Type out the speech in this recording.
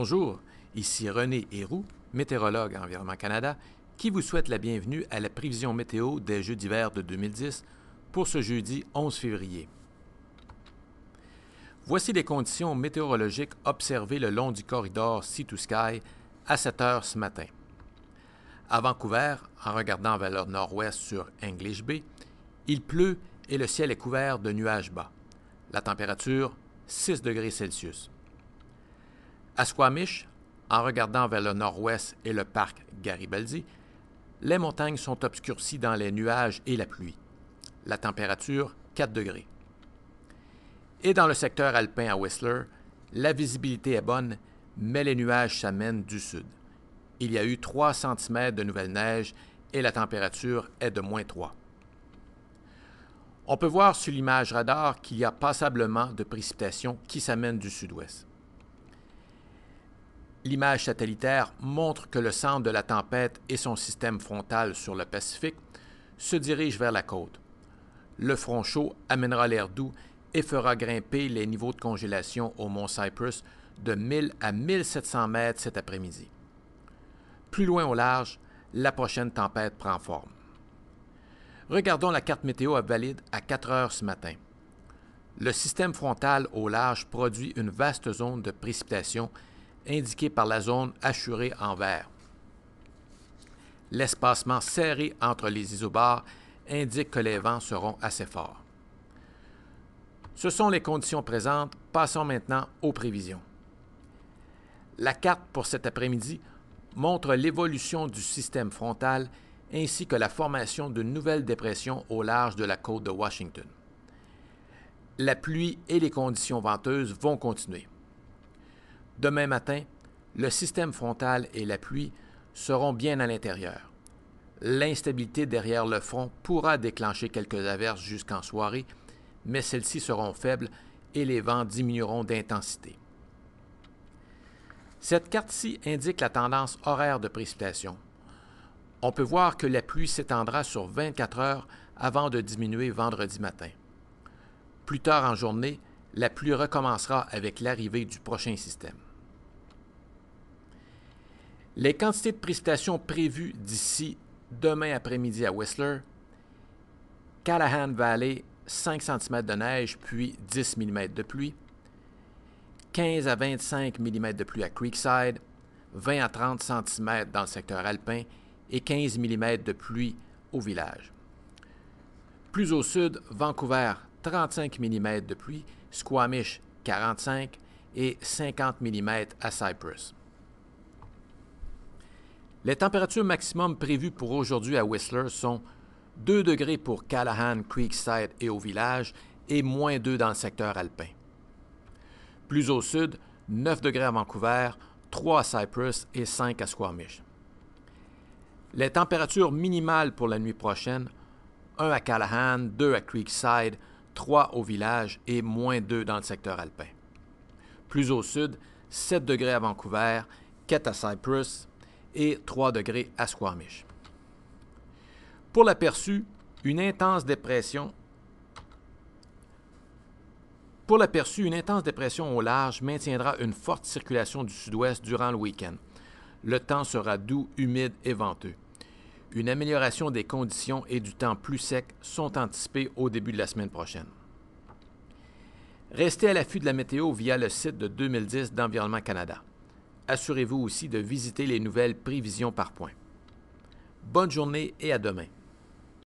Bonjour, ici René Héroux, météorologue à Environnement Canada, qui vous souhaite la bienvenue à la prévision météo des Jeux d'hiver de 2010 pour ce jeudi 11 février. Voici les conditions météorologiques observées le long du corridor Sea to Sky à 7 heures ce matin. À Vancouver, en regardant vers le nord-ouest sur English Bay, il pleut et le ciel est couvert de nuages bas. La température, 6 degrés Celsius. À Squamish, en regardant vers le nord-ouest et le parc Garibaldi, les montagnes sont obscurcies dans les nuages et la pluie. La température, 4 degrés. Et dans le secteur alpin à Whistler, la visibilité est bonne, mais les nuages s'amènent du sud. Il y a eu 3 cm de nouvelle neige et la température est de moins 3. On peut voir sur l'image radar qu'il y a passablement de précipitations qui s'amènent du sud-ouest. L'image satellitaire montre que le centre de la tempête et son système frontal sur le Pacifique se dirigent vers la côte. Le front chaud amènera l'air doux et fera grimper les niveaux de congélation au mont Cyprus de 1000 à 1700 mètres cet après-midi. Plus loin au large, la prochaine tempête prend forme. Regardons la carte météo à valide à 4 heures ce matin. Le système frontal au large produit une vaste zone de précipitations indiqué par la zone hachurée en vert. L'espacement serré entre les isobars indique que les vents seront assez forts. Ce sont les conditions présentes. Passons maintenant aux prévisions. La carte pour cet après-midi montre l'évolution du système frontal ainsi que la formation d'une nouvelle dépression au large de la côte de Washington. La pluie et les conditions venteuses vont continuer. Demain matin, le système frontal et la pluie seront bien à l'intérieur. L'instabilité derrière le front pourra déclencher quelques averses jusqu'en soirée, mais celles-ci seront faibles et les vents diminueront d'intensité. Cette carte-ci indique la tendance horaire de précipitation. On peut voir que la pluie s'étendra sur 24 heures avant de diminuer vendredi matin. Plus tard en journée, la pluie recommencera avec l'arrivée du prochain système. Les quantités de précipitations prévues d'ici demain après-midi à Whistler, Callahan Valley, 5 cm de neige, puis 10 mm de pluie, 15 à 25 mm de pluie à Creekside, 20 à 30 cm dans le secteur alpin et 15 mm de pluie au village. Plus au sud, Vancouver, 35 mm de pluie, Squamish, 45 et 50 mm à Cypress les températures maximum prévues pour aujourd'hui à Whistler sont 2 degrés pour Callahan, Creekside et au village et moins 2 dans le secteur alpin. Plus au sud, 9 degrés à Vancouver, 3 à Cyprus et 5 à Squamish. Les températures minimales pour la nuit prochaine, 1 à Callahan, 2 à Creekside, 3 au village et moins 2 dans le secteur alpin. Plus au sud, 7 degrés à Vancouver, 4 à Cypress, et 3 degrés à Squamish. Pour l'aperçu, une intense dépression pour l'aperçu, une intense dépression au large maintiendra une forte circulation du sud-ouest durant le week-end. Le temps sera doux, humide et venteux. Une amélioration des conditions et du temps plus sec sont anticipés au début de la semaine prochaine. Restez à l'affût de la météo via le site de 2010 d'Environnement Canada assurez-vous aussi de visiter les nouvelles prévisions par points. Bonne journée et à demain.